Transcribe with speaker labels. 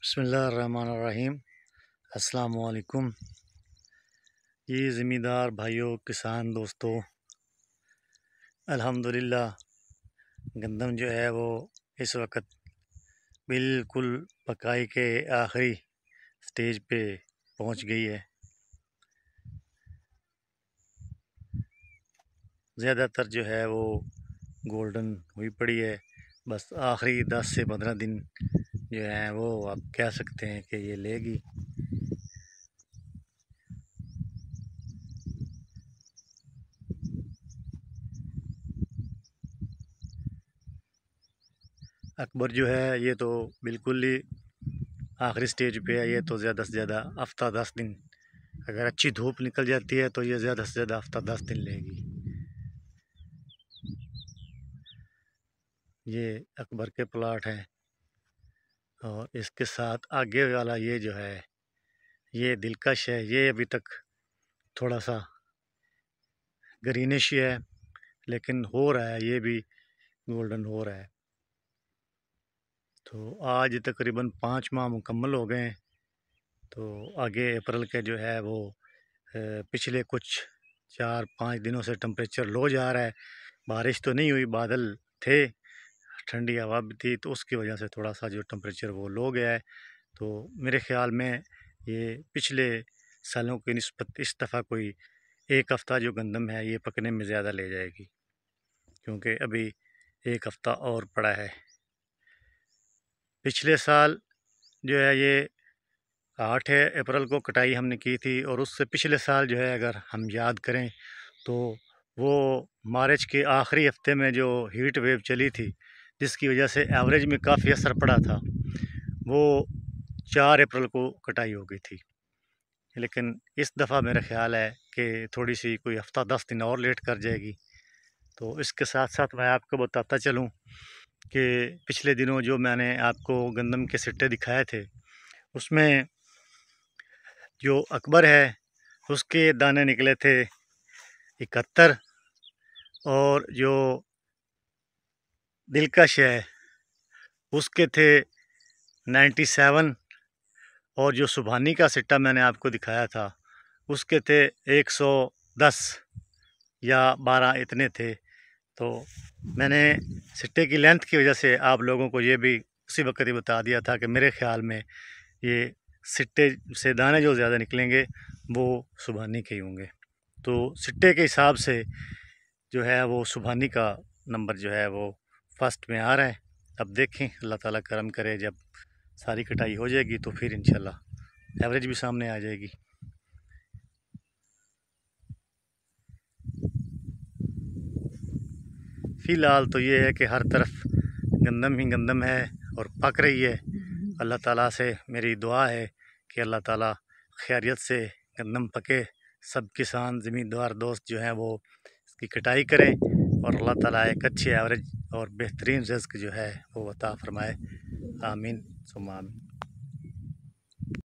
Speaker 1: बसमीम अलकुम ये ज़मींदार भाइयों किसान दोस्तों अल्हम्दुलिल्लाह गंदम जो है वो इस वक्त बिल्कुल पकाई के आखिरी स्टेज पे पहुंच गई है ज़्यादातर जो है वो गोल्डन हुई पड़ी है बस आखिरी दस से पंद्रह दिन जो है वो आप कह सकते हैं कि ये लेगी अकबर जो है ये तो बिल्कुल ही आखिरी स्टेज पे है ये तो ज़्यादा से ज़्यादा हफ्ता दस दिन अगर अच्छी धूप निकल जाती है तो ये ज़्यादा से ज़्यादा हफ्ता दस दिन लेगी ये अकबर के प्लाट हैं और इसके साथ आगे वाला ये जो है ये दिलकश है ये अभी तक थोड़ा सा ग्रीनिश है लेकिन हो रहा है ये भी गोल्डन हो रहा है तो आज तकरीबन पाँच माह मुकम्मल हो गए तो आगे अप्रैल के जो है वो पिछले कुछ चार पाँच दिनों से टम्परेचर लो जा रहा है बारिश तो नहीं हुई बादल थे ठंडी हवा भी थी तो उसकी वजह से थोड़ा सा जो टम्परेचर वो लो गया है तो मेरे ख़्याल में ये पिछले सालों की नस्बत इस दफ़ा कोई एक हफ़्ता जो गंदम है ये पकने में ज़्यादा ले जाएगी क्योंकि अभी एक हफ़्ता और पड़ा है पिछले साल जो है ये आठ अप्रैल को कटाई हमने की थी और उससे पिछले साल जो है अगर हम याद करें तो वो मार्च के आखिरी हफ्ते में जो हीट वेव चली थी जिसकी वजह से एवरेज में काफ़ी असर पड़ा था वो चार अप्रैल को कटाई हो गई थी लेकिन इस दफ़ा मेरा ख्याल है कि थोड़ी सी कोई हफ़्ता दस दिन और लेट कर जाएगी तो इसके साथ साथ मैं आपको बताता चलूं कि पिछले दिनों जो मैंने आपको गंदम के सिट्टे दिखाए थे उसमें जो अकबर है उसके दाने निकले थे इकहत्तर और जो दिलकश है उसके थे 97 और जो सुबहानी का सिट्टा मैंने आपको दिखाया था उसके थे 110 या 12 इतने थे तो मैंने सिट्टे की लेंथ की वजह से आप लोगों को ये भी उसी वक्त ही बता दिया था कि मेरे ख्याल में ये सिट्टे से दाने जो ज़्यादा निकलेंगे वो सुबहानी के ही होंगे तो सिट्टे के हिसाब से जो है वो सुबहानी का नंबर जो है वो फर्स्ट में आ रहा है अब देखें अल्लाह ताला करम करे जब सारी कटाई हो जाएगी तो फिर इंशाल्लाह एवरेज भी सामने आ जाएगी फ़िलहाल तो ये है कि हर तरफ गंदम ही गंदम है और पक रही है अल्लाह ताला से मेरी दुआ है कि अल्लाह ताला खैरियत से गंदम पके सब किसान ज़मींदार दोस्त जो हैं वो इसकी कटाई करें और अल्लाह ताला एक अच्छे एवरेज और बेहतरीन रज़्क जो है वो अता फ़रमाए आमीन सुम